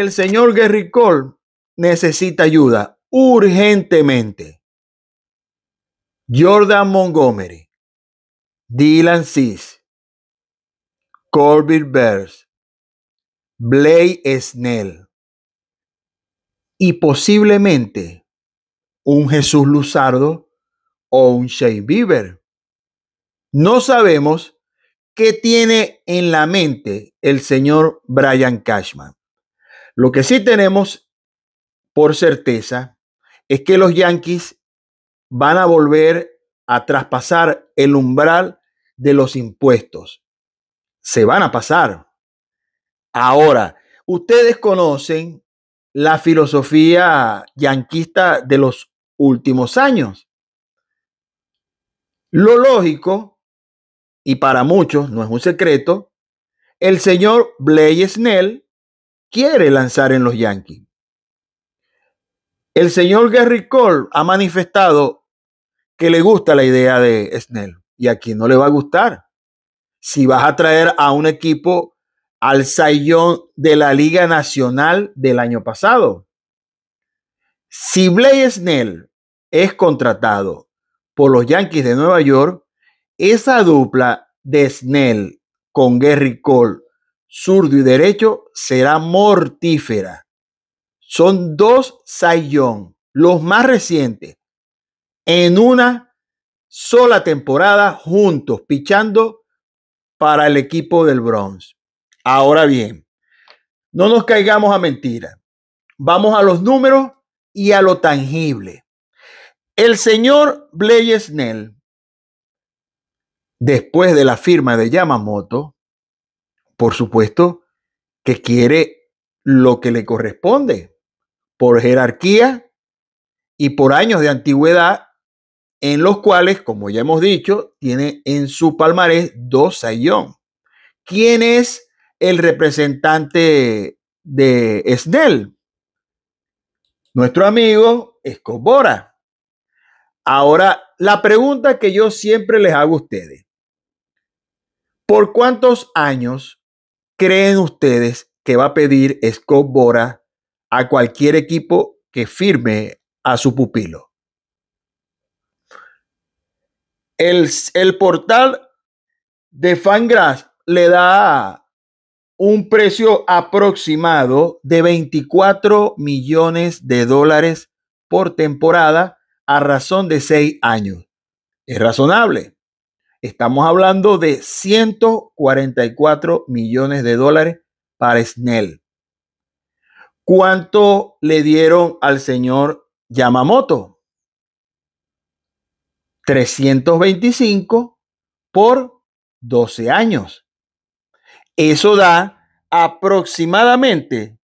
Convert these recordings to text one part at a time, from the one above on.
el señor Gary Cole necesita ayuda urgentemente. Jordan Montgomery, Dylan Cis, Corbin Bears, Blake Snell y posiblemente un Jesús Luzardo o un Shea Bieber. No sabemos qué tiene en la mente el señor Brian Cashman. Lo que sí tenemos por certeza es que los yanquis van a volver a traspasar el umbral de los impuestos. Se van a pasar. Ahora, ustedes conocen la filosofía yanquista de los últimos años. Lo lógico, y para muchos no es un secreto, el señor Blay Snell quiere lanzar en los Yankees. El señor Gary Cole ha manifestado que le gusta la idea de Snell y a quien no le va a gustar. Si vas a traer a un equipo al sayón de la Liga Nacional del año pasado. Si Blake Snell es contratado por los Yankees de Nueva York, esa dupla de Snell con Gary Cole zurdo y derecho será mortífera. Son dos Sayón, los más recientes, en una sola temporada juntos, pichando para el equipo del Bronx. Ahora bien, no nos caigamos a mentira. Vamos a los números y a lo tangible. El señor Blaise después de la firma de Yamamoto, por supuesto, que quiere lo que le corresponde por jerarquía y por años de antigüedad en los cuales, como ya hemos dicho, tiene en su palmarés dos sayón. ¿Quién es el representante de Snell? Nuestro amigo Escobora. Ahora, la pregunta que yo siempre les hago a ustedes. ¿Por cuántos años creen ustedes que va a pedir Scott Bora a cualquier equipo que firme a su pupilo? El, portal de Fangrass le da un precio aproximado de 24 millones de dólares por temporada a razón de seis años. Es razonable. Estamos hablando de 144 millones de dólares para Snell. ¿Cuánto le dieron al señor Yamamoto? 325 por 12 años. Eso da aproximadamente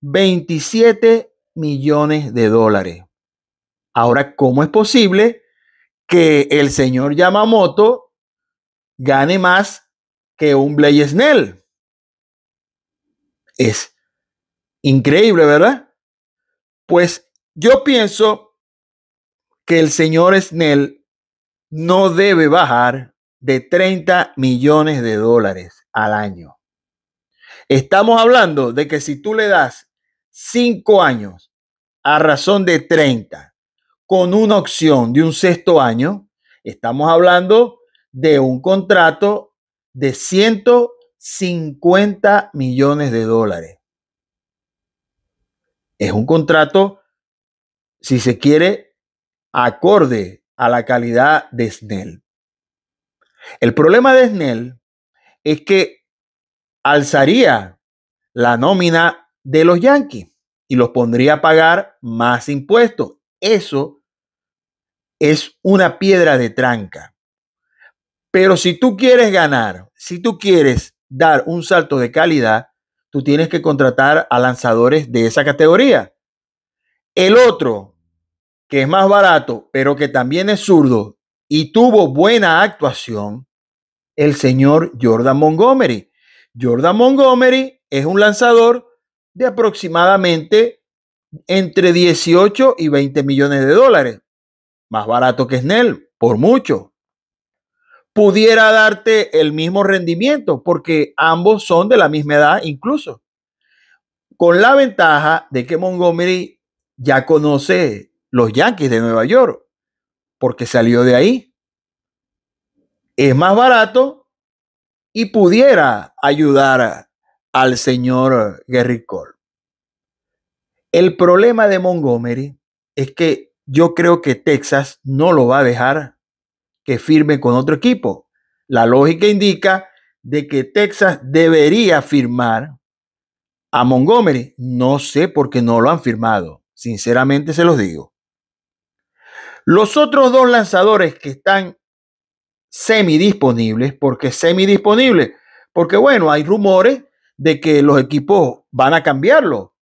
27 millones de dólares. Ahora, ¿cómo es posible que el señor Yamamoto gane más que un Blake Snell. Es increíble, ¿verdad? Pues yo pienso que el señor Snell no debe bajar de 30 millones de dólares al año. Estamos hablando de que si tú le das 5 años a razón de 30 con una opción de un sexto año, estamos hablando de un contrato de 150 millones de dólares. Es un contrato, si se quiere, acorde a la calidad de Snell. El problema de Snell es que alzaría la nómina de los Yankees y los pondría a pagar más impuestos. Eso es una piedra de tranca. Pero si tú quieres ganar, si tú quieres dar un salto de calidad, tú tienes que contratar a lanzadores de esa categoría. El otro, que es más barato, pero que también es zurdo y tuvo buena actuación, el señor Jordan Montgomery. Jordan Montgomery es un lanzador de aproximadamente entre 18 y 20 millones de dólares. Más barato que Snell, por mucho pudiera darte el mismo rendimiento, porque ambos son de la misma edad incluso, con la ventaja de que Montgomery ya conoce los Yankees de Nueva York, porque salió de ahí. Es más barato y pudiera ayudar al señor Gary Cole. El problema de Montgomery es que yo creo que Texas no lo va a dejar que firme con otro equipo. La lógica indica de que Texas debería firmar a Montgomery. No sé por qué no lo han firmado. Sinceramente se los digo. Los otros dos lanzadores que están semidisponibles, porque semidisponibles, porque bueno, hay rumores de que los equipos van a cambiarlo,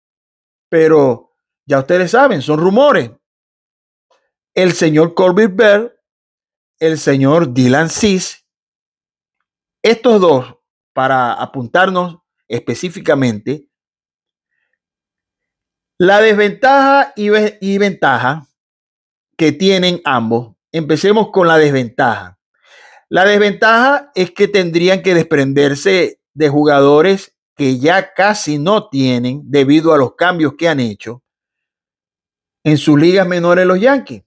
pero ya ustedes saben, son rumores. El señor Corbin Bell el señor Dylan Cis. Estos dos, para apuntarnos específicamente, la desventaja y, y ventaja que tienen ambos. Empecemos con la desventaja. La desventaja es que tendrían que desprenderse de jugadores que ya casi no tienen debido a los cambios que han hecho en sus ligas menores los Yankees.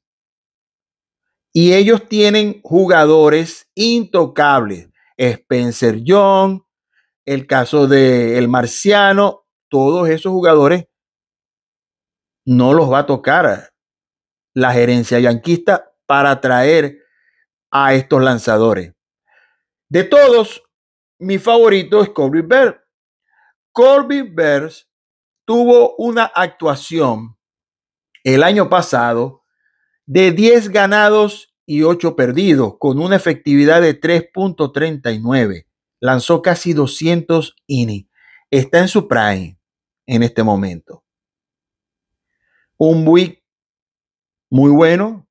Y ellos tienen jugadores intocables. Spencer Young, el caso de El Marciano, todos esos jugadores no los va a tocar la gerencia yanquista para traer a estos lanzadores. De todos, mi favorito es Corby Bear. Corby Burns tuvo una actuación el año pasado de 10 ganados y 8 perdidos, con una efectividad de 3.39. Lanzó casi 200 innings. Está en su prime en este momento. Un buick muy bueno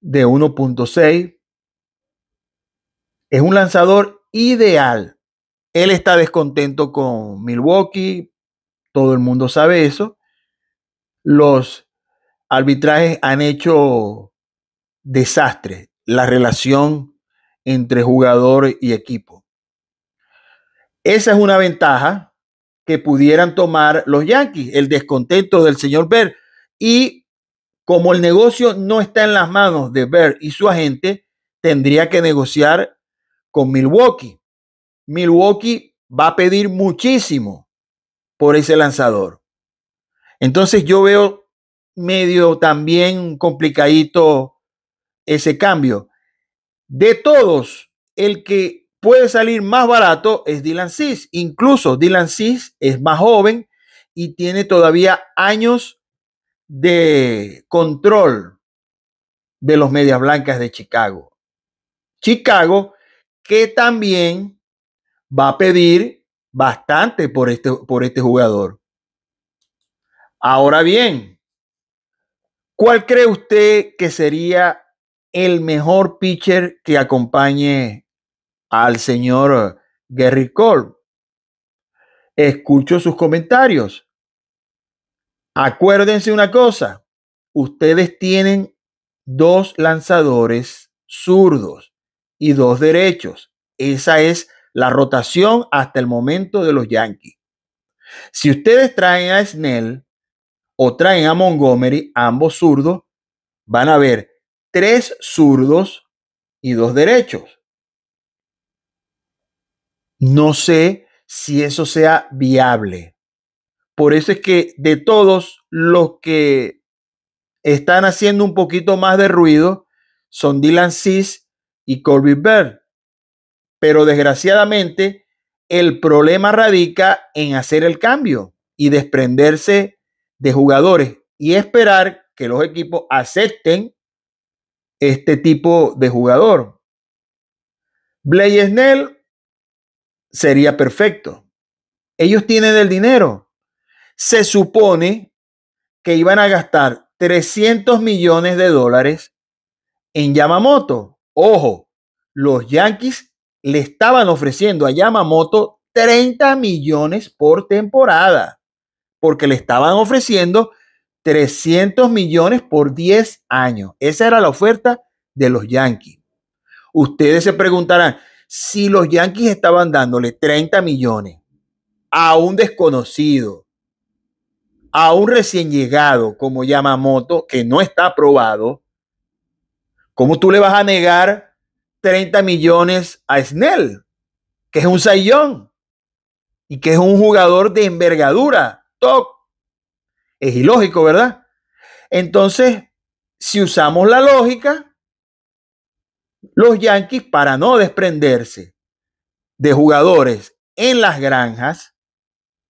de 1.6. Es un lanzador ideal. Él está descontento con Milwaukee. Todo el mundo sabe eso. Los arbitrajes han hecho desastre la relación entre jugador y equipo. Esa es una ventaja que pudieran tomar los Yankees, el descontento del señor Ver. Y como el negocio no está en las manos de Ver y su agente, tendría que negociar con Milwaukee. Milwaukee va a pedir muchísimo por ese lanzador. Entonces yo veo medio también complicadito ese cambio. De todos, el que puede salir más barato es Dylan Cis. Incluso Dylan Cis es más joven y tiene todavía años de control de los medias blancas de Chicago. Chicago que también va a pedir bastante por este, por este jugador. Ahora bien, ¿Cuál cree usted que sería el mejor pitcher que acompañe al señor Gary Cole? Escucho sus comentarios. Acuérdense una cosa, ustedes tienen dos lanzadores zurdos y dos derechos. Esa es la rotación hasta el momento de los Yankees. Si ustedes traen a Snell, o traen a Montgomery, ambos zurdos, van a haber tres zurdos y dos derechos. No sé si eso sea viable. Por eso es que de todos los que están haciendo un poquito más de ruido son Dylan Cis y Colby Bird. Pero desgraciadamente el problema radica en hacer el cambio y desprenderse de jugadores y esperar que los equipos acepten este tipo de jugador. Blaise Snell sería perfecto. Ellos tienen el dinero. Se supone que iban a gastar 300 millones de dólares en Yamamoto. Ojo, los Yankees le estaban ofreciendo a Yamamoto 30 millones por temporada porque le estaban ofreciendo 300 millones por 10 años. Esa era la oferta de los Yankees. Ustedes se preguntarán, si los Yankees estaban dándole 30 millones a un desconocido, a un recién llegado como Yamamoto, que no está aprobado, ¿cómo tú le vas a negar 30 millones a Snell, que es un sayón y que es un jugador de envergadura? Es ilógico, ¿verdad? Entonces, si usamos la lógica, los Yankees, para no desprenderse de jugadores en las granjas,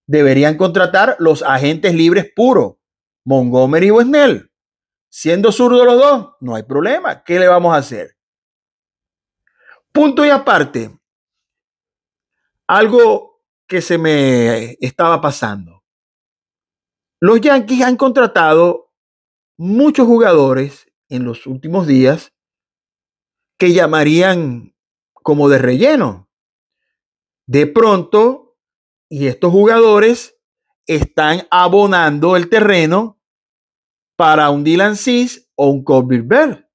deberían contratar los agentes libres puros, Montgomery y Wesnell. Siendo zurdo los dos, no hay problema. ¿Qué le vamos a hacer? Punto y aparte, algo que se me estaba pasando. Los Yankees han contratado muchos jugadores en los últimos días que llamarían como de relleno. De pronto, y estos jugadores están abonando el terreno para un Dylan Cis o un Kobe Bird.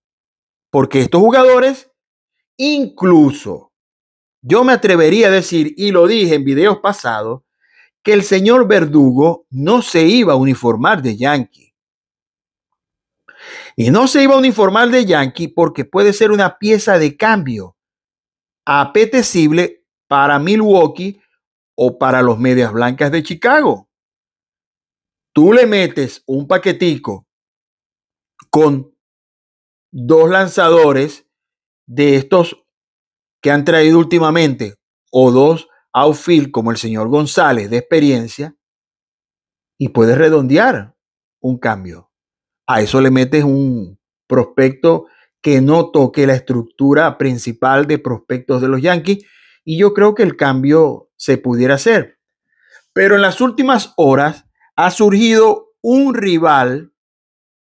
Porque estos jugadores, incluso, yo me atrevería a decir, y lo dije en videos pasados, que el señor Verdugo no se iba a uniformar de Yankee. Y no se iba a uniformar de Yankee porque puede ser una pieza de cambio apetecible para Milwaukee o para los medias blancas de Chicago. Tú le metes un paquetico con dos lanzadores de estos que han traído últimamente o dos outfield como el señor González de experiencia y puede redondear un cambio. A eso le metes un prospecto que no toque la estructura principal de prospectos de los Yankees y yo creo que el cambio se pudiera hacer. Pero en las últimas horas ha surgido un rival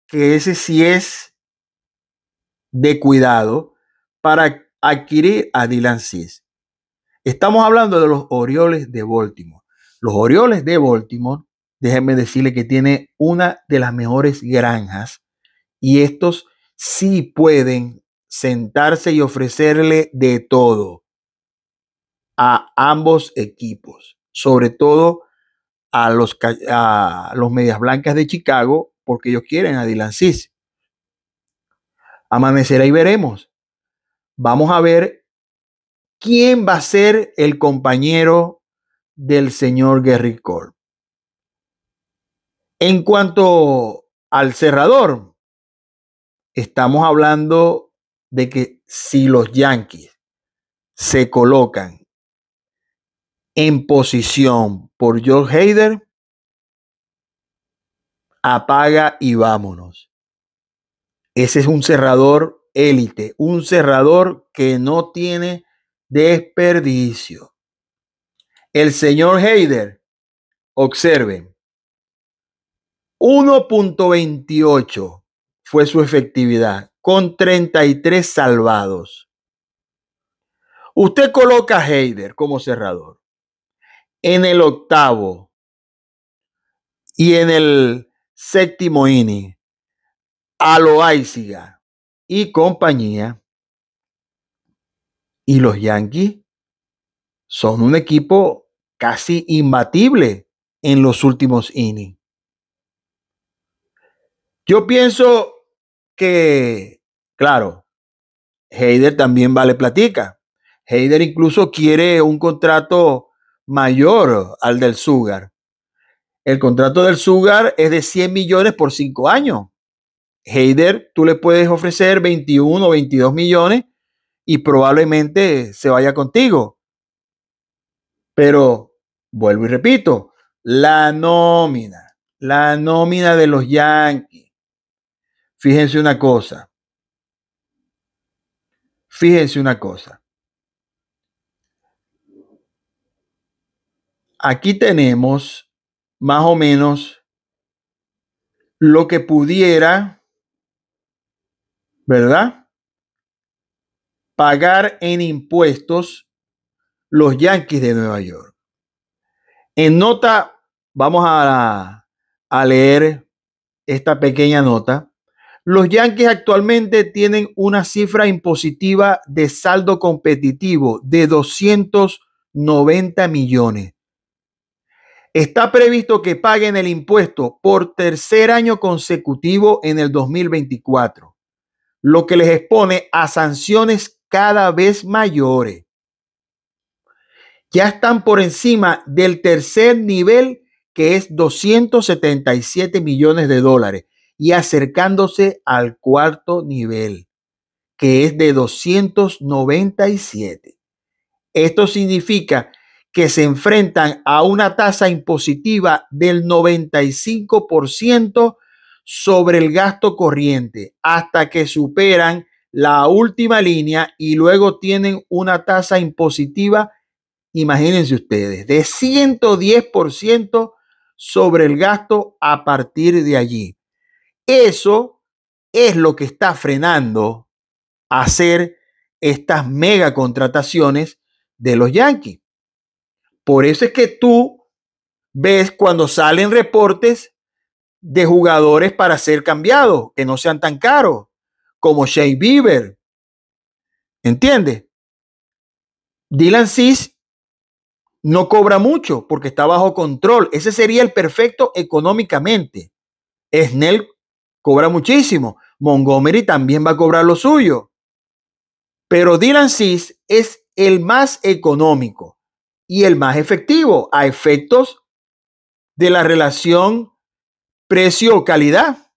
que ese sí es de cuidado para adquirir a Dylan Cis. Estamos hablando de los Orioles de Baltimore. Los Orioles de Baltimore, déjenme decirle que tiene una de las mejores granjas y estos sí pueden sentarse y ofrecerle de todo a ambos equipos, sobre todo a los, a los Medias Blancas de Chicago, porque ellos quieren a Dylan Cis. Amanecerá y veremos. Vamos a ver ¿quién va a ser el compañero del señor Gary Cole? En cuanto al cerrador, estamos hablando de que si los Yankees se colocan en posición por George Hayder, apaga y vámonos. Ese es un cerrador élite, un cerrador que no tiene desperdicio. El señor Heider, Observe. 1.28 fue su efectividad, con 33 salvados. Usted coloca a Heider como cerrador en el octavo y en el séptimo inning a y compañía y los Yankees son un equipo casi imbatible en los últimos innings. Yo pienso que, claro, Heider también vale platica. Heider incluso quiere un contrato mayor al del Sugar. El contrato del Sugar es de 100 millones por cinco años. Heider, tú le puedes ofrecer 21 o 22 millones y probablemente se vaya contigo. Pero vuelvo y repito, la nómina, la nómina de los Yankees. Fíjense una cosa. Fíjense una cosa. Aquí tenemos más o menos lo que pudiera, ¿verdad? pagar en impuestos los Yankees de Nueva York. En nota, vamos a, leer esta pequeña nota. Los Yankees actualmente tienen una cifra impositiva de saldo competitivo de 290 millones. Está previsto que paguen el impuesto por tercer año consecutivo en el 2024, lo que les expone a sanciones cada vez mayores. Ya están por encima del tercer nivel, que es 277 millones de dólares, y acercándose al cuarto nivel, que es de 297. Esto significa que se enfrentan a una tasa impositiva del 95% sobre el gasto corriente hasta que superan la última línea y luego tienen una tasa impositiva, imagínense ustedes, de 110% sobre el gasto a partir de allí. Eso es lo que está frenando hacer estas mega contrataciones de los Yankees. Por eso es que tú ves cuando salen reportes de jugadores para ser cambiados, que no sean tan caros como Shea Bieber. ¿Entiendes? Dylan Cis no cobra mucho porque está bajo control. Ese sería el perfecto económicamente. Snell cobra muchísimo. Montgomery también va a cobrar lo suyo. Pero Dylan Cis es el más económico y el más efectivo a efectos de la relación precio-calidad.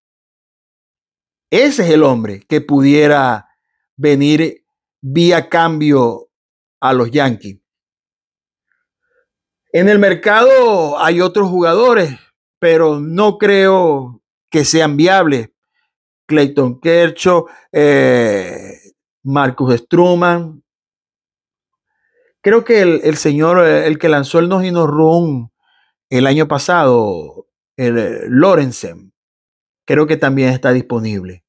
Ese es el hombre que pudiera venir vía cambio a los Yankees. En el mercado hay otros jugadores, pero no creo que sean viables. Clayton Kercho, eh, Marcus Struman. Creo que el, señor, el que lanzó el Nojino Run el año pasado, el eh, Lorenzen, creo que también está disponible.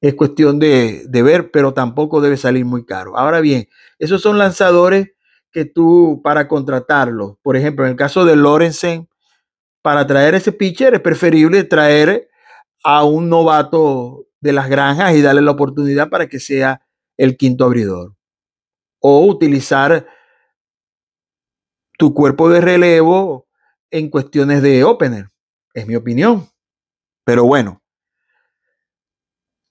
Es cuestión de, ver, pero tampoco debe salir muy caro. Ahora bien, esos son lanzadores que tú para contratarlos, por ejemplo, en el caso de Lorenzen, para traer ese pitcher es preferible traer a un novato de las granjas y darle la oportunidad para que sea el quinto abridor. O utilizar tu cuerpo de relevo en cuestiones de opener. Es mi opinión. Pero bueno,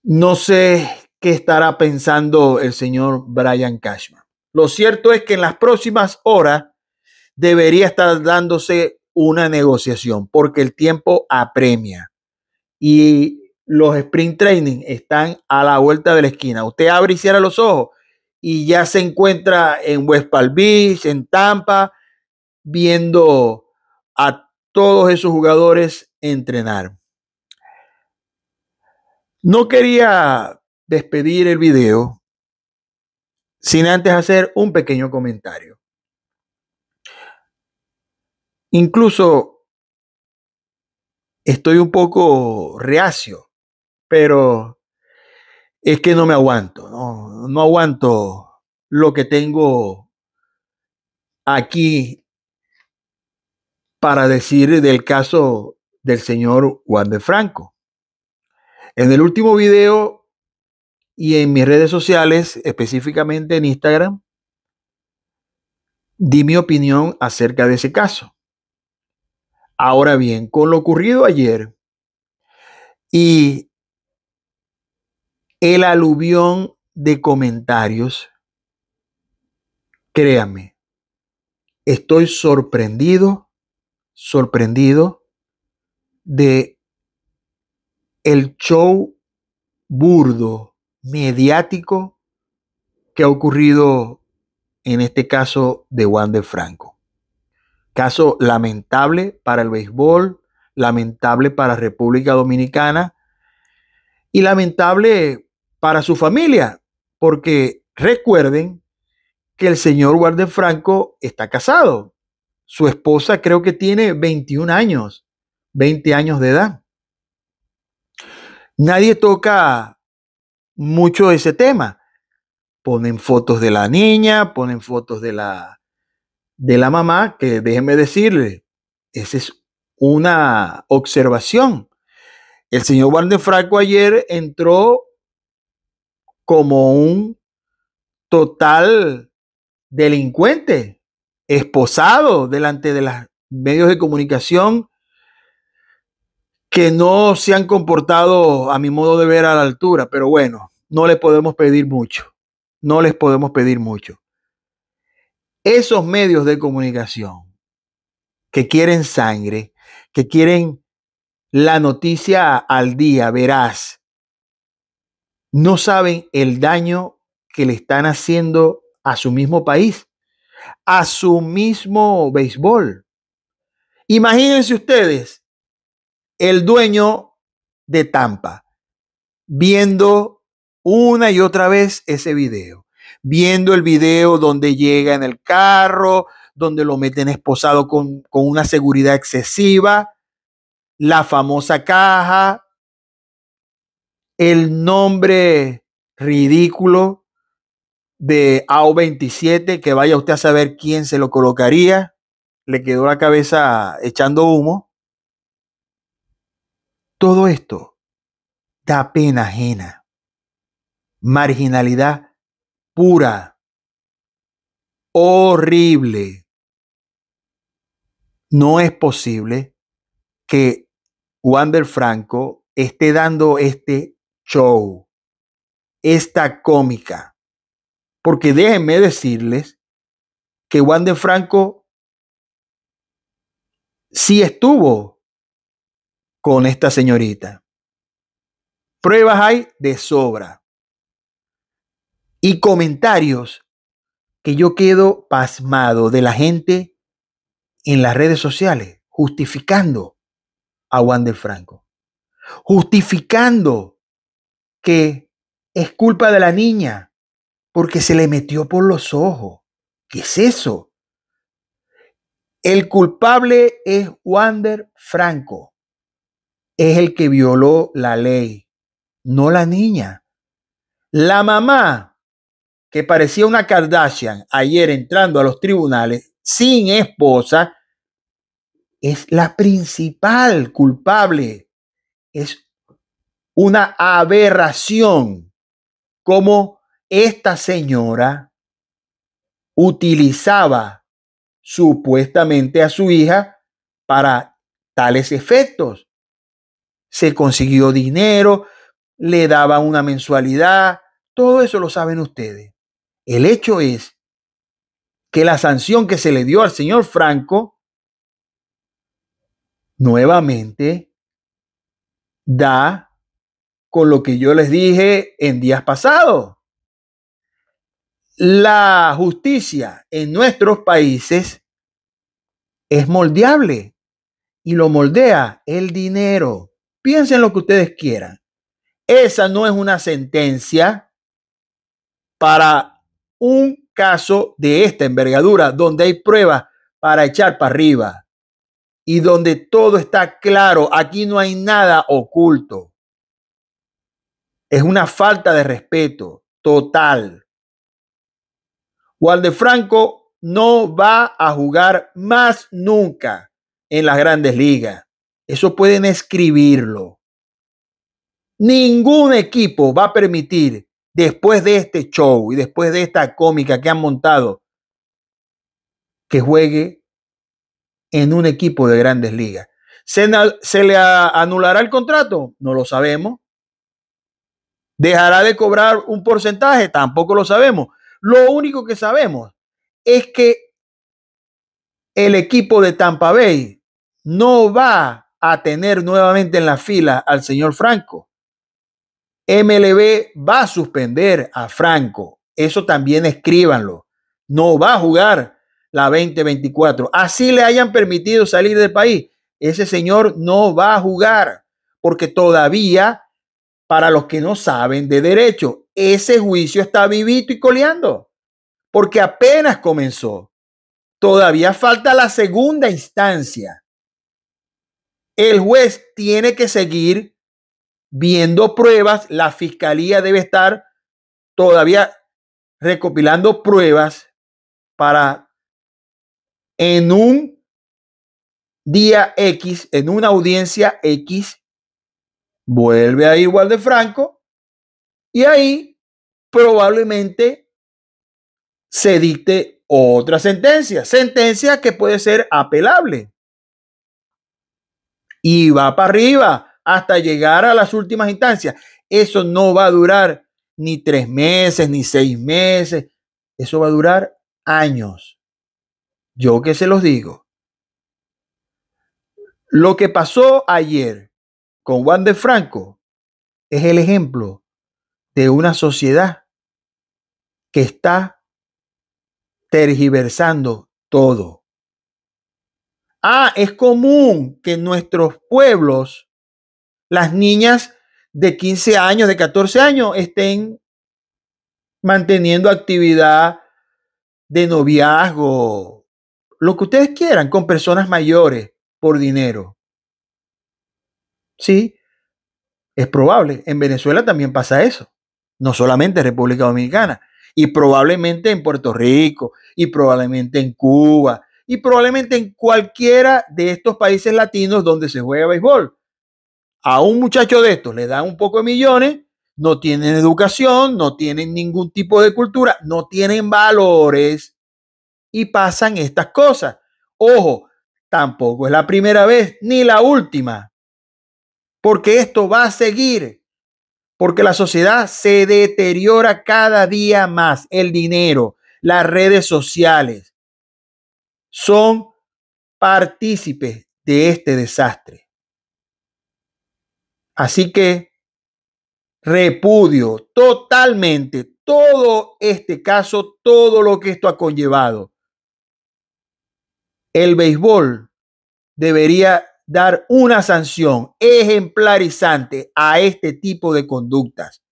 no sé qué estará pensando el señor Brian Cashman. Lo cierto es que en las próximas horas debería estar dándose una negociación porque el tiempo apremia y los sprint training están a la vuelta de la esquina. Usted abre y cierra los ojos y ya se encuentra en West Palm Beach, en Tampa, viendo a todos esos jugadores entrenar. No quería despedir el video sin antes hacer un pequeño comentario. Incluso estoy un poco reacio, pero es que no me aguanto, no, no aguanto lo que tengo aquí para decir del caso del señor Juan de Franco. En el último video y en mis redes sociales, específicamente en Instagram, di mi opinión acerca de ese caso. Ahora bien, con lo ocurrido ayer y el aluvión de comentarios, créame, estoy sorprendido, sorprendido de el show burdo, mediático que ha ocurrido en este caso de Juan de Franco. Caso lamentable para el béisbol, lamentable para República Dominicana y lamentable para su familia, porque recuerden que el señor de Franco está casado. Su esposa creo que tiene 21 años, 20 años de edad. Nadie toca mucho ese tema. Ponen fotos de la niña, ponen fotos de la, de la mamá, que déjenme decirle, esa es una observación. El señor Warner Franco ayer entró como un total delincuente, esposado delante de los medios de comunicación, que no se han comportado a mi modo de ver a la altura, pero bueno, no les podemos pedir mucho, no les podemos pedir mucho. Esos medios de comunicación que quieren sangre, que quieren la noticia al día, verás, no saben el daño que le están haciendo a su mismo país, a su mismo béisbol. Imagínense ustedes el dueño de Tampa, viendo una y otra vez ese video, viendo el video donde llega en el carro, donde lo meten esposado con, con una seguridad excesiva, la famosa caja, el nombre ridículo de AO27, que vaya usted a saber quién se lo colocaría, le quedó la cabeza echando humo todo esto da pena ajena, marginalidad pura, horrible. No es posible que Wander Franco esté dando este show, esta cómica. Porque déjenme decirles que Wander Franco sí estuvo con esta señorita. Pruebas hay de sobra. Y comentarios que yo quedo pasmado de la gente en las redes sociales justificando a Wander Franco. Justificando que es culpa de la niña porque se le metió por los ojos. ¿Qué es eso? El culpable es Wander Franco es el que violó la ley, no la niña. La mamá, que parecía una Kardashian ayer entrando a los tribunales sin esposa, es la principal culpable. Es una aberración como esta señora utilizaba supuestamente a su hija para tales efectos se consiguió dinero, le daba una mensualidad, todo eso lo saben ustedes. El hecho es que la sanción que se le dio al señor Franco nuevamente da con lo que yo les dije en días pasados. La justicia en nuestros países es moldeable y lo moldea el dinero. Piensen lo que ustedes quieran. Esa no es una sentencia para un caso de esta envergadura, donde hay pruebas para echar para arriba y donde todo está claro. Aquí no hay nada oculto. Es una falta de respeto total. Franco no va a jugar más nunca en las grandes ligas. Eso pueden escribirlo. Ningún equipo va a permitir, después de este show y después de esta cómica que han montado, que juegue en un equipo de grandes ligas. ¿Se, le anulará el contrato? No lo sabemos. ¿Dejará de cobrar un porcentaje? Tampoco lo sabemos. Lo único que sabemos es que el equipo de Tampa Bay no va a tener nuevamente en la fila al señor Franco. MLB va a suspender a Franco. Eso también escríbanlo. No va a jugar la 2024. Así le hayan permitido salir del país. Ese señor no va a jugar porque todavía, para los que no saben de derecho, ese juicio está vivito y coleando porque apenas comenzó. Todavía falta la segunda instancia el juez tiene que seguir viendo pruebas, la fiscalía debe estar todavía recopilando pruebas para en un día X, en una audiencia X, vuelve a ir de Franco y ahí probablemente se dicte otra sentencia, sentencia que puede ser apelable y va para arriba hasta llegar a las últimas instancias. Eso no va a durar ni tres meses, ni seis meses. Eso va a durar años. Yo que se los digo. Lo que pasó ayer con Juan de Franco es el ejemplo de una sociedad que está tergiversando todo. Ah, es común que en nuestros pueblos las niñas de 15 años, de 14 años, estén manteniendo actividad de noviazgo, lo que ustedes quieran, con personas mayores por dinero. Sí, es probable. En Venezuela también pasa eso, no solamente en República Dominicana, y probablemente en Puerto Rico, y probablemente en Cuba, y probablemente en cualquiera de estos países latinos donde se juega béisbol. A un muchacho de estos le dan un poco de millones, no tienen educación, no tienen ningún tipo de cultura, no tienen valores y pasan estas cosas. Ojo, tampoco es la primera vez ni la última, porque esto va a seguir, porque la sociedad se deteriora cada día más, el dinero, las redes sociales, son partícipes de este desastre. Así que repudio totalmente todo este caso, todo lo que esto ha conllevado. El béisbol debería dar una sanción ejemplarizante a este tipo de conductas.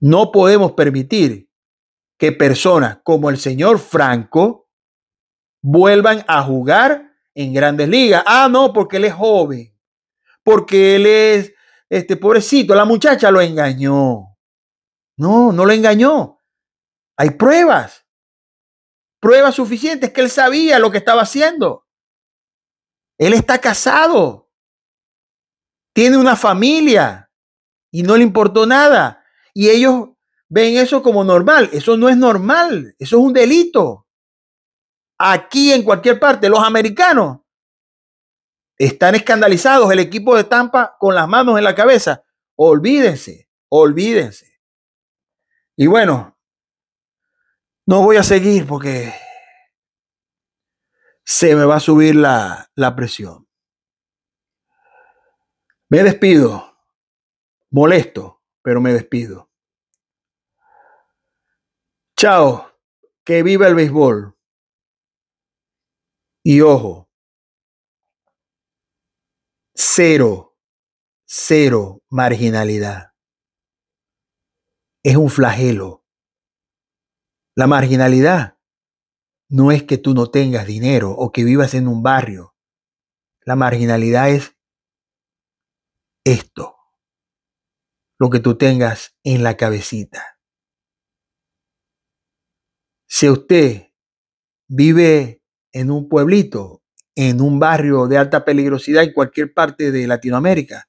No podemos permitir que personas como el señor Franco vuelvan a jugar en grandes ligas. Ah, no, porque él es joven, porque él es, este pobrecito, la muchacha lo engañó. No, no lo engañó. Hay pruebas, pruebas suficientes que él sabía lo que estaba haciendo. Él está casado, tiene una familia y no le importó nada. Y ellos ven eso como normal. Eso no es normal, eso es un delito. Aquí en cualquier parte, los americanos están escandalizados, el equipo de Tampa con las manos en la cabeza. Olvídense, olvídense. Y bueno, no voy a seguir porque se me va a subir la, la presión. Me despido, molesto, pero me despido. Chao, que viva el béisbol. Y ojo, cero, cero marginalidad. Es un flagelo. La marginalidad no es que tú no tengas dinero o que vivas en un barrio. La marginalidad es esto, lo que tú tengas en la cabecita. Si usted vive en un pueblito, en un barrio de alta peligrosidad en cualquier parte de Latinoamérica,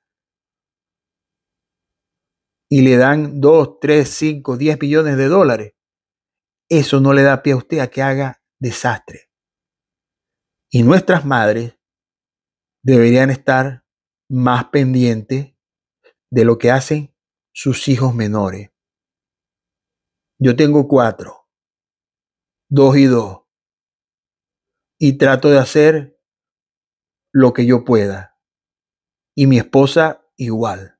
y le dan 2, 3, 5, 10 millones de dólares, eso no le da pie a usted a que haga desastre. Y nuestras madres deberían estar más pendientes de lo que hacen sus hijos menores. Yo tengo cuatro dos y dos. Y trato de hacer lo que yo pueda. Y mi esposa igual.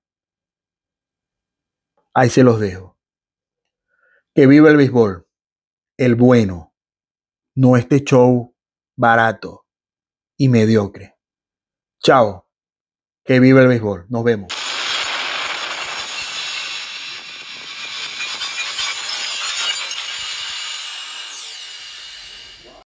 Ahí se los dejo. Que viva el béisbol. El bueno. No este show barato y mediocre. Chao. Que viva el béisbol. Nos vemos.